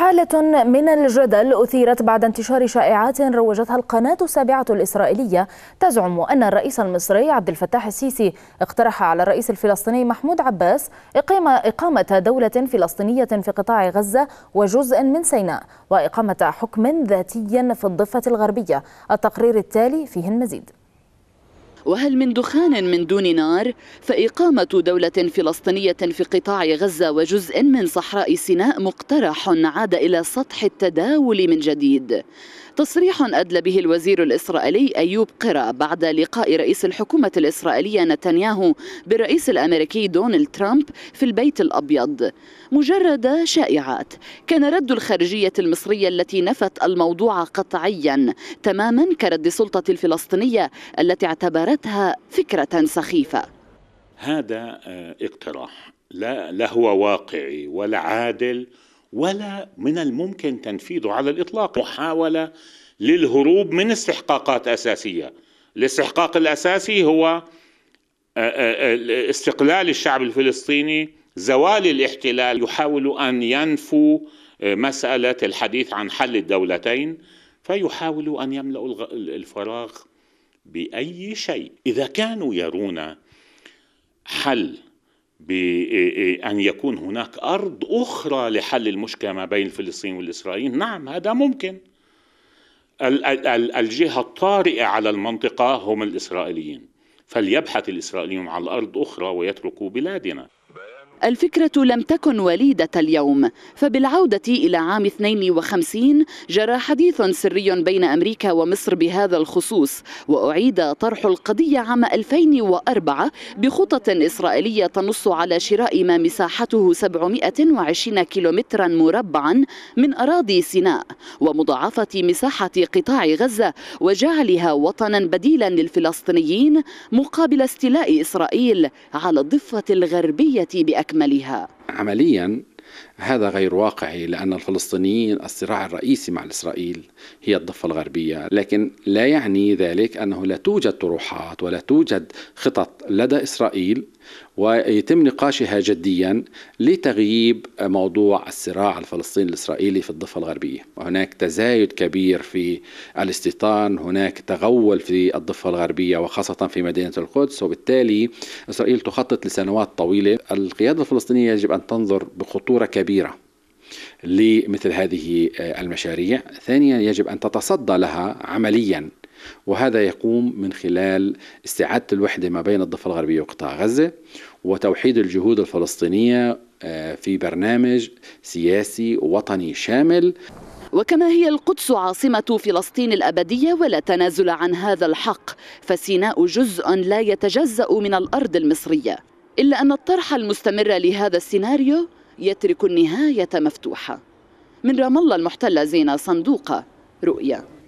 حالة من الجدل أثيرت بعد انتشار شائعات روجتها القناة السابعة الإسرائيلية تزعم أن الرئيس المصري عبد الفتاح السيسي اقترح على الرئيس الفلسطيني محمود عباس إقامة, إقامة دولة فلسطينية في قطاع غزة وجزء من سيناء وإقامة حكم ذاتي في الضفة الغربية التقرير التالي فيه المزيد وهل من دخان من دون نار فإقامة دولة فلسطينية في قطاع غزة وجزء من صحراء سيناء مقترح عاد إلى سطح التداول من جديد تصريح أدلى به الوزير الإسرائيلي أيوب قرا بعد لقاء رئيس الحكومة الإسرائيلية نتنياهو بالرئيس الأمريكي دونالد ترامب في البيت الأبيض مجرد شائعات كان رد الخارجية المصرية التي نفت الموضوع قطعيا تماما كرد السلطة الفلسطينية التي اعتبرت اعتبرتها فكرة سخيفة هذا آه، اقتراح لا, لا هو واقعي ولا عادل ولا من الممكن تنفيذه على الإطلاق محاولة للهروب من استحقاقات أساسية الاستحقاق الأساسي هو آه، آه، استقلال الشعب الفلسطيني زوال الاحتلال يحاول أن ينفوا مسألة الحديث عن حل الدولتين فيحاول أن يملأ الفراغ بأي شيء إذا كانوا يرون حل بأن إيه، إيه، يكون هناك أرض أخرى لحل المشكلة ما بين فلسطين والإسرائيل نعم هذا ممكن الجهة الطارئة على المنطقة هم الإسرائيليين فليبحث الإسرائيليون عن الأرض أخرى ويتركوا بلادنا الفكرة لم تكن وليدة اليوم فبالعودة إلى عام 52 جرى حديث سري بين أمريكا ومصر بهذا الخصوص وأعيد طرح القضية عام 2004 بخطط إسرائيلية تنص على شراء ما مساحته 720 كيلومترا مربعا من أراضي سيناء ومضاعفة مساحة قطاع غزة وجعلها وطنا بديلا للفلسطينيين مقابل استيلاء إسرائيل على الضفة الغربية بأكملها أكملها عمليا هذا غير واقعي لأن الفلسطينيين الصراع الرئيسي مع إسرائيل هي الضفة الغربية لكن لا يعني ذلك أنه لا توجد طروحات ولا توجد خطط لدى إسرائيل ويتم نقاشها جديا لتغييب موضوع الصراع الفلسطيني الاسرائيلي في الضفه الغربيه، هناك تزايد كبير في الاستيطان، هناك تغول في الضفه الغربيه وخاصه في مدينه القدس، وبالتالي اسرائيل تخطط لسنوات طويله، القياده الفلسطينيه يجب ان تنظر بخطوره كبيره لمثل هذه المشاريع ثانيا يجب أن تتصدى لها عمليا وهذا يقوم من خلال استعادة الوحدة ما بين الضفة الغربية وقطاع غزة وتوحيد الجهود الفلسطينية آه، في برنامج سياسي وطني شامل وكما هي القدس عاصمة فلسطين الأبدية ولا تنازل عن هذا الحق فسيناء جزء لا يتجزأ من الأرض المصرية إلا أن الطرح المستمر لهذا السيناريو يترك النهاية مفتوحة من رام الله المحتلة زينة صندوقة رؤيا